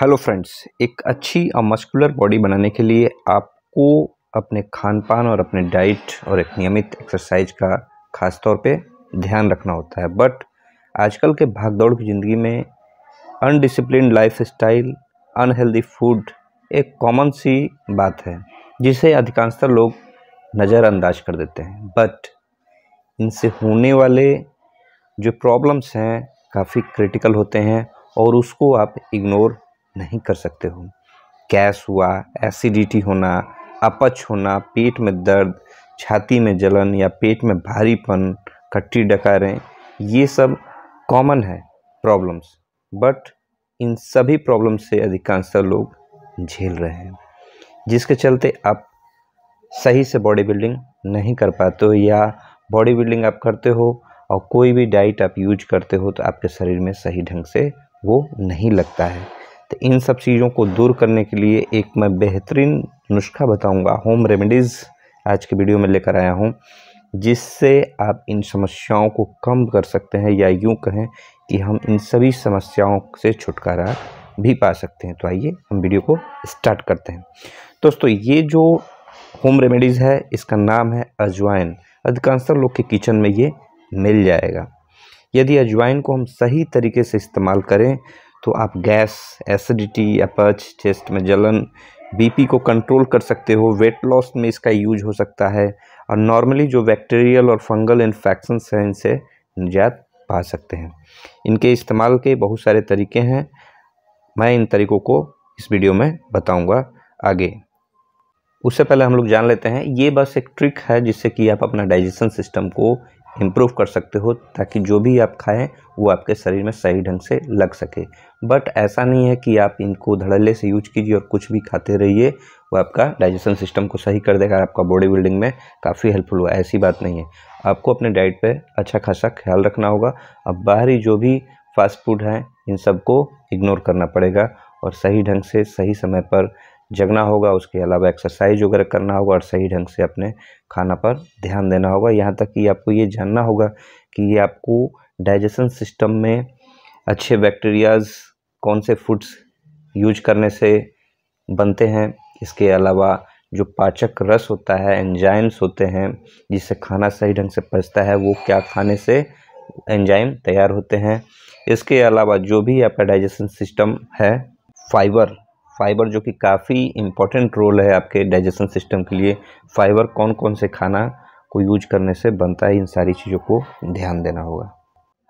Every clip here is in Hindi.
हेलो फ्रेंड्स एक अच्छी और मस्कुलर बॉडी बनाने के लिए आपको अपने खान पान और अपने डाइट और एक नियमित एक्सरसाइज का खास तौर पे ध्यान रखना होता है बट आजकल के भाग दौड़ की ज़िंदगी में undiscipline lifestyle unhealthy food एक कॉमन सी बात है जिसे अधिकांशतर लोग नज़रअंदाज कर देते हैं बट इनसे होने वाले जो प्रॉब्लम्स हैं काफ़ी क्रिटिकल होते हैं और उसको आप इग्नोर नहीं कर सकते हो कैश हुआ एसिडिटी होना अपच होना पेट में दर्द छाती में जलन या पेट में भारीपन खट्टी डकारें ये सब कॉमन है प्रॉब्लम्स बट इन सभी प्रॉब्लम से अधिकांशतः लोग झेल रहे हैं जिसके चलते आप सही से बॉडी बिल्डिंग नहीं कर पाते हो या बॉडी बिल्डिंग आप करते हो और कोई भी डाइट आप यूज करते हो तो आपके शरीर में सही ढंग से वो नहीं लगता है तो इन सब चीज़ों को दूर करने के लिए एक मैं बेहतरीन नुस्खा बताऊंगा होम रेमेडीज़ आज के वीडियो में लेकर आया हूं जिससे आप इन समस्याओं को कम कर सकते हैं या यूं कहें कि हम इन सभी समस्याओं से छुटकारा भी पा सकते हैं तो आइए हम वीडियो को स्टार्ट करते हैं दोस्तों ये जो होम रेमेडीज़ है इसका नाम है अजवाइन अधिकांशतर लोग के किचन में ये मिल जाएगा यदि अजवाइन को हम सही तरीके से इस्तेमाल करें तो आप गैस एसिडिटी अपच चेस्ट में जलन बीपी को कंट्रोल कर सकते हो वेट लॉस में इसका यूज हो सकता है और नॉर्मली जो बैक्टीरियल और फंगल इन्फेक्शन हैं इनसे निजात पा सकते हैं इनके इस्तेमाल के बहुत सारे तरीके हैं मैं इन तरीक़ों को इस वीडियो में बताऊंगा आगे उससे पहले हम लोग जान लेते हैं ये बस एक ट्रिक है जिससे कि आप अपना डाइजेशन सिस्टम को इम्प्रूव कर सकते हो ताकि जो भी आप खाएं वो आपके शरीर में सही ढंग से लग सके बट ऐसा नहीं है कि आप इनको धड़ल्ले से यूज कीजिए और कुछ भी खाते रहिए वो आपका डाइजेशन सिस्टम को सही कर देगा आपका बॉडी बिल्डिंग में काफ़ी हेल्पफुल हुआ ऐसी बात नहीं है आपको अपने डाइट पर अच्छा खासा ख्याल रखना होगा अब बाहरी जो भी फास्ट फूड हैं इन सबको इग्नोर करना पड़ेगा और सही ढंग से सही समय पर जगना होगा उसके अलावा एक्सरसाइज वगैरह करना होगा और सही ढंग से अपने खाना पर ध्यान देना होगा यहाँ तक कि आपको ये जानना होगा कि ये आपको डाइजेशन सिस्टम में अच्छे बैक्टीरियाज कौन से फूड्स यूज करने से बनते हैं इसके अलावा जो पाचक रस होता है एंजाइम्स होते हैं जिससे खाना सही ढंग से पचता है वो क्या खाने से एंजाइम तैयार होते हैं इसके अलावा जो भी आपका डाइजेशन सिस्टम है फाइबर फाइबर जो कि काफ़ी इम्पोर्टेंट रोल है आपके डाइजेशन सिस्टम के लिए फाइबर कौन कौन से खाना को यूज करने से बनता है इन सारी चीज़ों को ध्यान देना होगा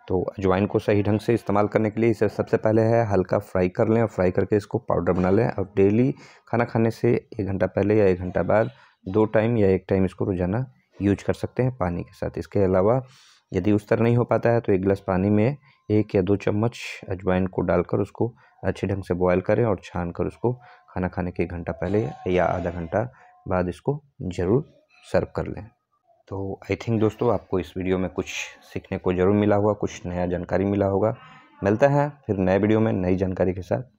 तो अजवाइन को सही ढंग से इस्तेमाल करने के लिए इसे सबसे पहले है हल्का फ्राई कर लें और फ्राई करके इसको पाउडर बना लें और डेली खाना खाने से एक घंटा पहले या एक घंटा बाद दो टाइम या एक टाइम इसको रोज़ाना यूज कर सकते हैं पानी के साथ इसके अलावा यदि उस तरह नहीं हो पाता है तो एक गिलास पानी में एक या दो चम्मच अजवाइन को डालकर उसको अच्छे ढंग से बॉयल करें और छान कर उसको खाना खाने के एक घंटा पहले या आधा घंटा बाद इसको ज़रूर सर्व कर लें तो आई थिंक दोस्तों आपको इस वीडियो में कुछ सीखने को ज़रूर मिला होगा कुछ नया जानकारी मिला होगा मिलता है फिर नए वीडियो में नई जानकारी के साथ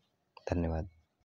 धन्यवाद